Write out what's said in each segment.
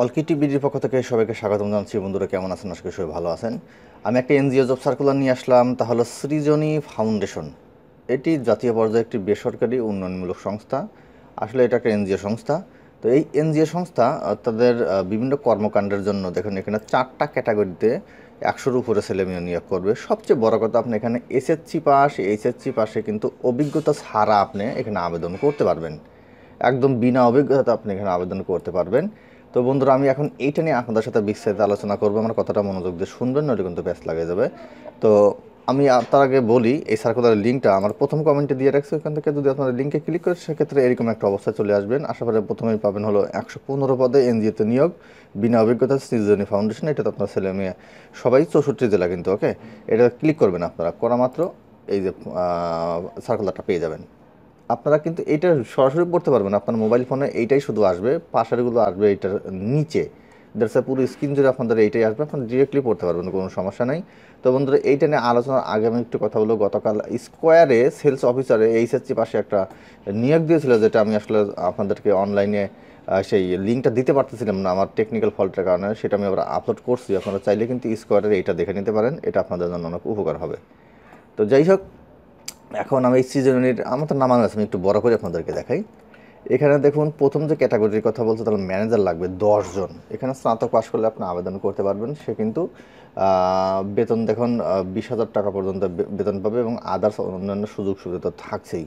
অলকি টিভির পক্ষ থেকে সবাইকে স্বাগতম জানাচ্ছি বন্ধুরা কেমন আছেন আজকে সবাই ভালো আছেন আমি একটা এনজিও জব সার্কুলার নিয়ে আসলাম তা হলো সৃজনী ফাউন্ডেশন এটি জাতীয় পর্যায়ে একটি বেসরকারি উন্নয়নমূলক সংস্থা আসলে এটা একটা এনজিও সংস্থা তো এই এনজিও সংস্থা তাদের বিভিন্ন কর্মকাণ্ডের জন্য দেখুন এখানে চারটা ক্যাটাগরিতে একশোর উপরে ছেলেমেয়ে নিয়োগ করবে সবচেয়ে বড় কথা আপনি এখানে এসএসসি পাস এইচএসসি পাশে কিন্তু অভিজ্ঞতা ছাড়া আপনি এখানে আবেদন করতে পারবেন একদম বিনা অভিজ্ঞতা আপনি এখানে আবেদন করতে পারবেন তো বন্ধুরা আমি এখন এইটা নিয়ে আপনাদের সাথে বিস্তারিত আলোচনা করবো আমার কথাটা মনোযোগ দিয়ে শুনবেন নইলে কিন্তু ব্যাস লাগে যাবে তো আমি তার আগে বলি এই সার্কুলার লিঙ্কটা আমার প্রথম কমেন্টে দিয়ে রাখছি ওখান থেকে যদি আপনারা লিঙ্কে ক্লিক করেন সেক্ষেত্রে এরকম একটা অবস্থায় চলে আসবেন আশা করি প্রথমেই পাবেন হলো একশো পনেরো পদে এনজিওতে নিয়োগ বিনা অভিজ্ঞতা সৃজনী ফাউন্ডেশন এটাতে আপনার ছেলে মেয়ে সবাই চৌষট্টি জেলা কিন্তু ওকে এটা ক্লিক করবেন আপনারা করা মাত্র এই যে সার্কুলারটা পেয়ে যাবেন আপনারা কিন্তু এটা সরাসরি পড়তে পারবেন আপনার মোবাইল ফোনে এইটাই শুধু আসবে পাশেরগুলো আসবে এটার নিচে দ্যাটসা পুরো স্ক্রিন জুড়ে আপনাদের এইটাই আসবে আপনারা ডিরেক্টলি পড়তে পারবেন কোনো সমস্যা নাই তো বন্ধুরা এইটা নিয়ে আলোচনার আগে আমি একটু কথা বলবো গতকাল স্কোয়ারে সেলস অফিসারে এইচএসসি পাশে একটা নিয়োগ দিয়েছিল যেটা আমি আসলে আপনাদেরকে অনলাইনে সেই লিঙ্কটা দিতে পারতেছিলাম না আমার টেকনিক্যাল ফল্টের কারণে সেটা আমি আবার আপলোড করছি আপনারা চাইলে কিন্তু স্কোয়ারের এইটা দেখে নিতে পারেন এটা আপনাদের জন্য অনেক উপকার হবে তো যাই হোক এখন আমি এই সিজনের আমার তো নামানো আছে আমি একটু বড় করে আপনাদেরকে দেখাই এখানে দেখুন প্রথম যে ক্যাটাগরির কথা বলছে তাহলে ম্যানেজার লাগবে দশজন এখানে স্নাতক পাশ করলে আপনি আবেদন করতে পারবেন সে কিন্তু বেতন দেখুন বিশ হাজার টাকা পর্যন্ত বেতন পাবে এবং আদার্স অন্যান্য সুযোগ সুবিধা তো থাকছেই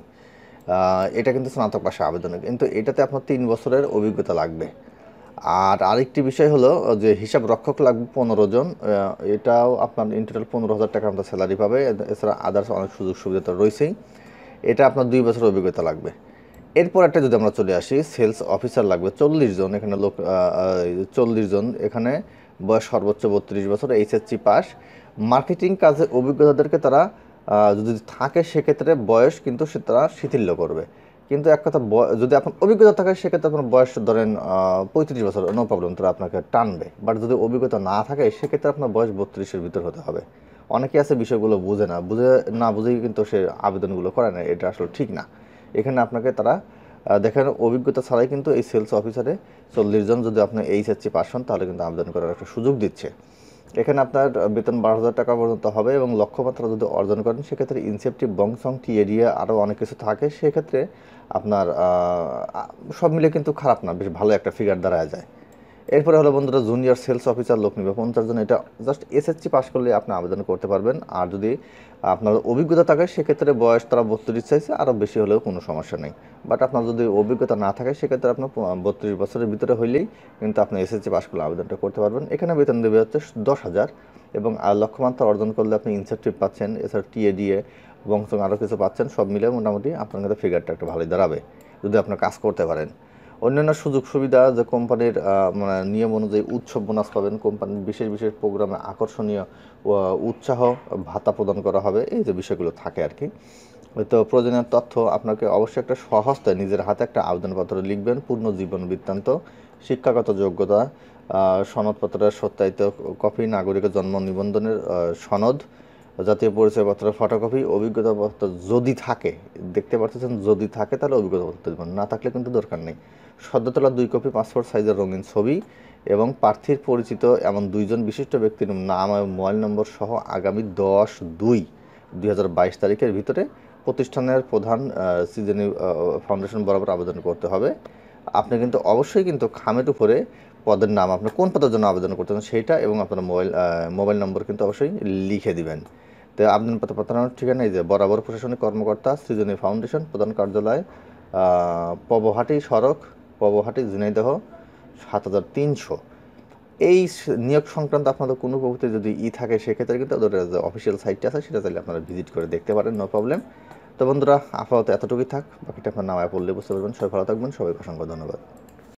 এটা কিন্তু স্নাতক পাশে আবেদন কিন্তু এটাতে আপনার তিন বছরের অভিজ্ঞতা লাগবে আর আরেকটি বিষয় হলো যে হিসাব রক্ষক লাগবে পনেরো জন এটাও আপনার ইন্টারনাল পনেরো হাজার টাকা আপনার স্যালারি পাবে এছাড়া আদার্স অনেক সুযোগ সুবিধা তো রয়েছেই এটা আপনার দুই বছর অভিজ্ঞতা লাগবে এরপর একটা যদি আমরা চলে আসি সেলস অফিসার লাগবে চল্লিশ জন এখানে লোক চল্লিশ জন এখানে বয়স সর্বোচ্চ বত্রিশ বছর এইচএসসি পাস মার্কেটিং কাজে অভিজ্ঞতাদেরকে তারা যদি থাকে সেক্ষেত্রে বয়স কিন্তু সে তারা শিথিল্য করবে কিন্তু এক কথা যদি আপনার অভিজ্ঞতা থাকে সেক্ষেত্রে আপনার বয়স ধরেন পঁয়ত্রিশ বছর নো প্রবলেম তারা আপনাকে টানবে বাট যদি অভিজ্ঞতা না থাকে সেক্ষেত্রে আপনার বয়স বত্রিশের ভিতর হতে হবে অনেকে আছে বিষয়গুলো বুঝে না বুঝে না বুঝেই কিন্তু সে আবেদনগুলো করে না এটা আসলে ঠিক না এখানে আপনাকে তারা দেখেন অভিজ্ঞতা ছাড়াই কিন্তু এই সেলস অফিসারে চল্লিশ জন যদি আপনি এইচএসসি পাস হন তাহলে কিন্তু আবেদন করার একটা সুযোগ দিচ্ছে এখানে আপনার বেতন বারো হাজার টাকা পর্যন্ত হবে এবং লক্ষ্যমাত্রা যদি অর্জন করেন সেক্ষেত্রে ইনসেপটিভ বংশং টি এরিয়া আরও অনেক কিছু থাকে সেক্ষেত্রে আপনার সব মিলে কিন্তু খারাপ না বেশ ভালো একটা ফিগার দাঁড়ায় যায় এরপরে হলো বন্ধুরা জুনিয়র সেলস অফিসার লোক নিবে পঞ্চাশ জন এটা জাস্ট এসএসসি পাস করলে আপনি আবেদন করতে পারবেন আর যদি আপনার অভিজ্ঞতা থাকে সেক্ষেত্রে বয়স তারা বত্রিশ চাইছে আরও বেশি হলেও কোনো সমস্যা নেই বাট আপনার যদি অভিজ্ঞতা না থাকে সেক্ষেত্রে আপনার বত্রিশ বছরের ভিতরে হইলেই কিন্তু আপনি এসএসসি পাস করলে আবেদনটা করতে পারবেন এখানে বেতন দেবে হচ্ছে দশ হাজার এবং লক্ষ্যমাত্রা অর্জন করলে আপনি ইনসেন্টিভ পাচ্ছেন এছাড়া টিএডিএ বংশং আরও কিছু পাচ্ছেন সব মিলে মোটামুটি আপনার কাছে ফিগারটা একটা ভালোই দাঁড়াবে যদি আপনার কাজ করতে পারেন অন্যান্য সুযোগ সুবিধা যে কোম্পানির মানে নিয়ম অনুযায়ী উৎসব বোনাস পাবেন কোম্পানির বিশেষ বিশেষ প্রোগ্রামে আকর্ষণীয় উৎসাহ ভাতা প্রদান করা হবে এই যে বিষয়গুলো থাকে আর কি তো প্রয়োজনীয় তথ্য আপনাকে অবশ্যই একটা সহস্তে নিজের হাতে একটা আবেদনপত্র লিখবেন পূর্ণ জীবন বৃত্তান্ত শিক্ষাগত যোগ্যতা সনদপত্রের সত্যায়িত কপি নাগরিকের জন্ম নিবন্ধনের সনদ জাতীয় পত্র ফটোকপি অভিজ্ঞতাপত্র যদি থাকে দেখতে পারতেছেন যদি থাকে তাহলে অভিজ্ঞতাপত্র দেবেন না থাকলে কিন্তু দরকার নেই সদ্যতলা দুই কপি পাসপোর্ট সাইজের রঙিন ছবি এবং প্রার্থীর পরিচিত এমন দুইজন বিশিষ্ট ব্যক্তির নাম এবং মোবাইল নম্বর সহ আগামী দশ দুই দুই তারিখের ভিতরে প্রতিষ্ঠানের প্রধান সিজনি ফাউন্ডেশন বরাবর আবেদন করতে হবে আপনি কিন্তু অবশ্যই কিন্তু খামের উপরে পদের নাম আপনি কোন পদের জন্য আবেদন করতেছেন সেইটা এবং আপনার মোবাইল মোবাইল নম্বর কিন্তু অবশ্যই লিখে দিবেন তো আবেদনপত্র পাঠানোর ঠিকানা এই যে বরাবর প্রশাসনিক কর্মকর্তা সৃজনী ফাউন্ডেশন প্রধান কার্যালয় পবহাটি সড়ক পবহাটি ঝিনাইদহ সাত হাজার তিনশো এই নিয়োগ সংক্রান্ত আপনাদের কোনো প্রভুতে যদি ই থাকে সেক্ষেত্রে কিন্তু ওদের যে অফিসিয়াল সাইটটা আছে সেটা তাহলে আপনারা ভিজিট করে দেখতে পারেন নো প্রবলেম তো বন্ধুরা আপাতত এতটুকুই থাক বাকিটা আপনার নামায় পড়লে বুঝতে পারবেন সবাই ভালো থাকবেন সবাইকে অসংখ্য ধন্যবাদ